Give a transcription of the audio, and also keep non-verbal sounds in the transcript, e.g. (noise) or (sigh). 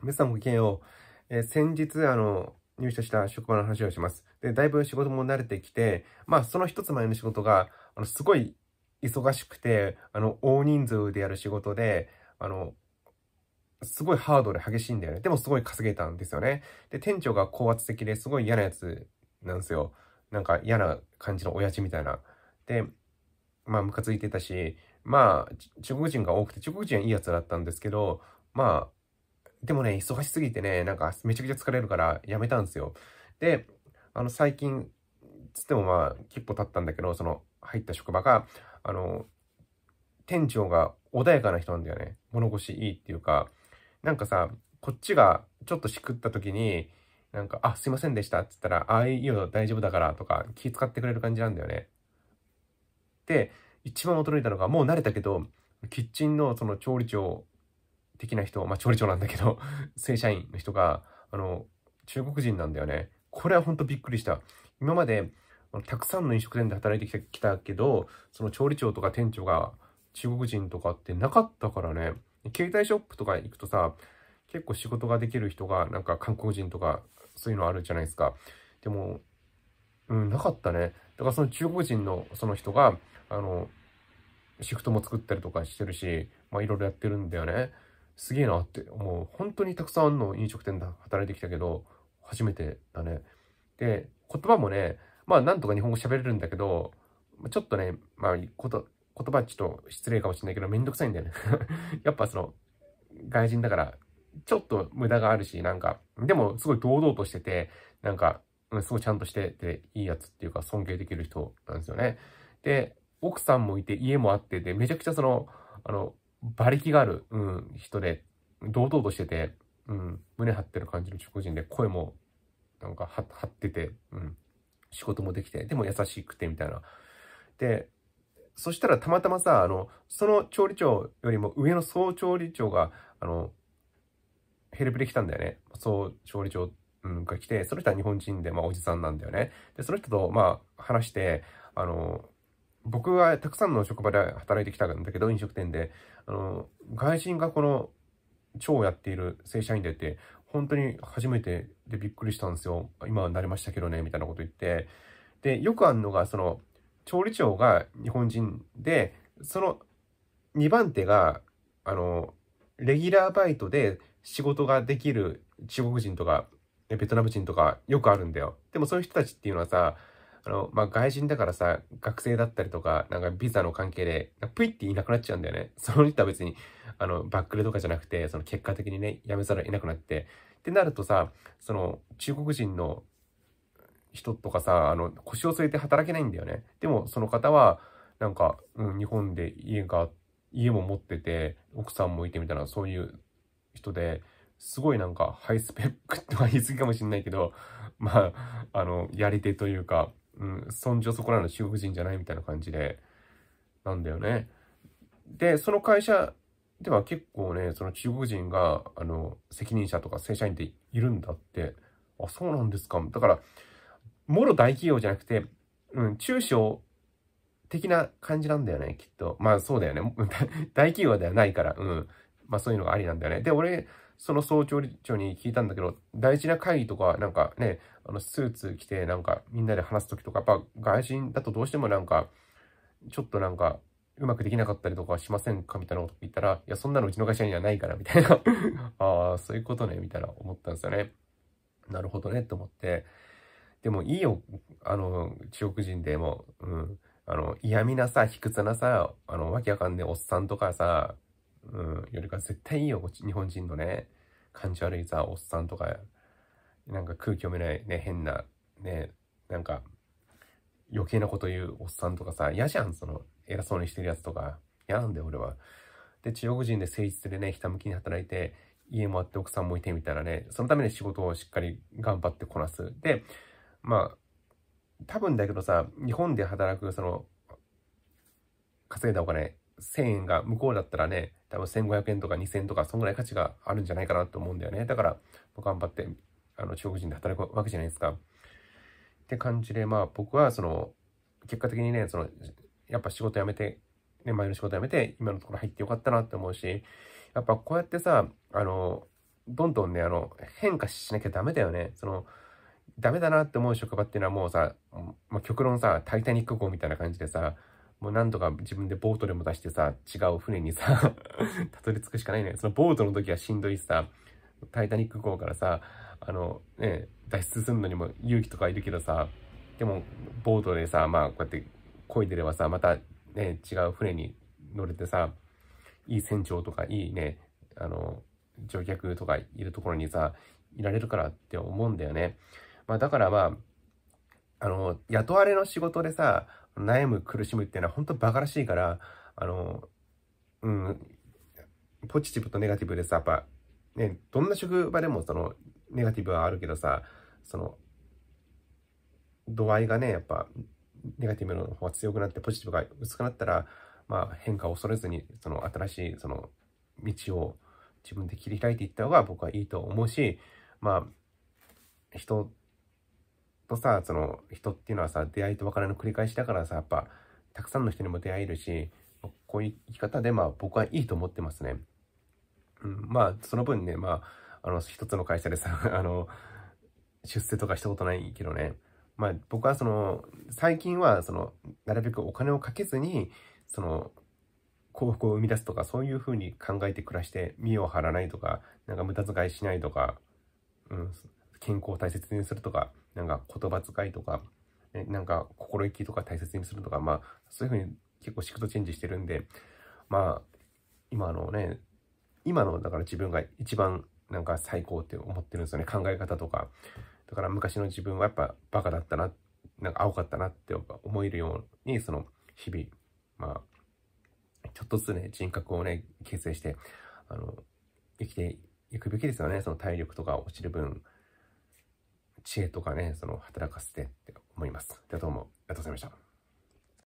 皆さんご意見を、えー、先日、あの、入社した職場の話をします。で、だいぶ仕事も慣れてきて、まあ、その一つ前の仕事が、あの、すごい忙しくて、あの、大人数でやる仕事で、あの、すごいハードで激しいんだよね。でもすごい稼げたんですよね。で、店長が高圧的ですごい嫌なやつなんですよ。なんか嫌な感じの親父みたいな。で、まあ、ムカついてたし、まあ、中国人が多くて、中国人はいいやつだったんですけど、まあ、でもね、忙しすぎてね、なんかめちゃくちゃ疲れるからやめたんですよ。で、あの、最近、つってもまあ、結構経ったんだけど、その、入った職場が、あの、店長が穏やかな人なんだよね。物腰いいっていうか、なんかさ、こっちがちょっとしくった時に、なんか、あ、すいませんでしたっつったら、ああ、いいよ、大丈夫だからとか、気遣ってくれる感じなんだよね。で、一番驚いたのが、もう慣れたけど、キッチンのその調理長的な人、まあ、調理長なんだけど、(laughs) 正社員の人が、あの、中国人なんだよね。これは本当びっくりした。今まで、たくさんの飲食店で働いてきたけど、その調理長とか店長が中国人とかってなかったからね、携帯ショップとか行くとさ、結構仕事ができる人が、なんか韓国人とか、そういうのあるじゃないですか。でも、うん、なかったね。だからその中国人のその人が、あの、シフトも作ったりとかしてるし、まあいろいろやってるんだよね。すげえなって思う。本当にたくさんの飲食店で働いてきたけど、初めてだね。で、言葉もね、まあなんとか日本語喋れるんだけど、ちょっとね、まあ言葉ちょっと失礼かもしれないけど、めんどくさいんだよね (laughs) やっぱその、外人だから、ちょっと無駄があるし、なんか、でもすごい堂々としてて、なんか、すごいちゃんとしてていいやつっていうか尊敬できる人なんですよね。で、奥さんもいて家もあってで、めちゃくちゃその、あの、馬力がある、うん、人で、堂々としてて、うん、胸張ってる感じの中国人で、声も、なんか張ってて、うん、仕事もできて、でも優しくて、みたいな。で、そしたらたまたまさ、あの、その調理長よりも上の総調理長が、あの、ヘルプで来たんだよね。総調理長、うん、が来て、その人は日本人で、まあ、おじさんなんだよね。で、その人と、まあ、話して、あの、僕はたくさんの職場で働いてきたんだけど、飲食店で、あの、外人がこの、超をやっている正社員でって、本当に初めてでびっくりしたんですよ。今は慣れましたけどね、みたいなこと言って。で、よくあるのが、その、調理長が日本人で、その2番手が、あの、レギュラーバイトで仕事ができる中国人とか、ベトナム人とかよくあるんだよ。でもそういう人たちっていうのはさ、あの、まあ、外人だからさ、学生だったりとか、なんかビザの関係で、ぷいっていなくなっちゃうんだよね。その人は別に、あの、バックルとかじゃなくて、その結果的にね、辞めざるを得なくなって。ってなるとさ、その、中国人の人とかさ、あの、腰を据えて働けないんだよね。でも、その方は、なんか、うん、日本で家が、家も持ってて、奥さんもいてみたいな、そういう人で、すごいなんかハイスペックとは言い過ぎかもしんないけど、まあ、あの、やり手というか、うん、そんじょそこらの中国人じゃないみたいな感じで、なんだよね。で、その会社では結構ね、その中国人が、あの、責任者とか正社員っているんだって、あ、そうなんですか。だから、もろ大企業じゃなくて、うん、中小的な感じなんだよね、きっと。まあそうだよね。(laughs) 大企業ではないから、うん。まあそういうのがありなんだよね。で、俺、その総理長に聞いたんだけど、大事な会議とか、なんかね、あの、スーツ着て、なんか、みんなで話すときとか、やっぱ外人だとどうしてもなんか、ちょっとなんか、うまくできなかったりとかしませんかみたいなこと言ったら、いや、そんなのうちの会社にはないから、みたいな (laughs) ああ、そういうことね、みたいな思ったんですよね。なるほどね、と思って。でもいいよ、あの、中国人でも、うん、あの、嫌味なさ、卑屈なさ、あの、わけわかんねえおっさんとかさ、うん、よりか絶対いいよ、日本人のね、感じ悪いさ、おっさんとか、なんか空気読めないね、変な、ね、なんか、余計なこと言うおっさんとかさ、嫌じゃん、その、偉そうにしてるやつとか。嫌なんだよ、俺は。で、中国人で誠実でね、ひたむきに働いて、家もあって奥さんもいてみたいなね、そのために仕事をしっかり頑張ってこなす。で、まあ、多分だけどさ、日本で働く、その、稼いだお金、1000円が向こうだったらね、多分1500円とか2000円とか、そんぐらい価値があるんじゃないかなと思うんだよね。だから、頑張って、あの、中国人で働くわけじゃないですか。って感じで、まあ僕は、その、結果的にね、その、やっぱ仕事辞めて、ね、前の仕事辞めて、今のところ入ってよかったなって思うし、やっぱこうやってさ、あの、どんどんね、あの、変化しなきゃダメだよね。その、ダメだなって思う職場っていうのはもうさ、まあ、極論さ、タイタニック号みたいな感じでさ、もうなんとか自分でボートでも出してさ、違う船にさ、(laughs) たどり着くしかないね。そのボートの時はしんどいしさ、タイタニック号からさ、あの、ね、脱出するのにも勇気とかいるけどさ、でも、ボートでさ、まあ、こうやって漕いでればさ、またね、違う船に乗れてさ、いい船長とか、いいね、あの、乗客とかいるところにさ、いられるからって思うんだよね。まあ、だからまあ、あの、雇われの仕事でさ、悩む、苦しむっていうのは本当馬鹿らしいから、あの、うん、ポジティブとネガティブでさ、やっぱ、ね、どんな職場でもその、ネガティブはあるけどさ、その、度合いがね、やっぱ、ネガティブの方が強くなって、ポジティブが薄くなったら、まあ、変化を恐れずに、その、新しい、その、道を自分で切り開いていった方が僕はいいと思うし、まあ、人とさ、その人っていうのはさ、出会いと別れの繰り返しだからさ、やっぱ、たくさんの人にも出会えるし、こういう生き方で、まあ僕はいいと思ってますね。うん、まあ、その分ね、まあ、あの、一つの会社でさ、(laughs) あの、出世とかしたことないけどね、まあ僕はその、最近はその、なるべくお金をかけずに、その、幸福を生み出すとか、そういうふうに考えて暮らして、身を張らないとか、なんか無駄遣いしないとか、うん、健康を大切にするとか、なんか言葉遣いとか、ね、なんか心意気とか大切にするとか、まあ、そういうふうに結構シフトチェンジしてるんで、まあ、今のね、今のだから自分が一番なんか最高って思ってるんですよね、考え方とか。だから昔の自分はやっぱバカだったな、なんか青かったなって思えるように、その日々、まあ、ちょっとずつね、人格をね、形成して、あの、生きていくべきですよね。その体力とか落ちる分、知恵とかね、その働かせてって思います。じゃどう。もありがとうございました。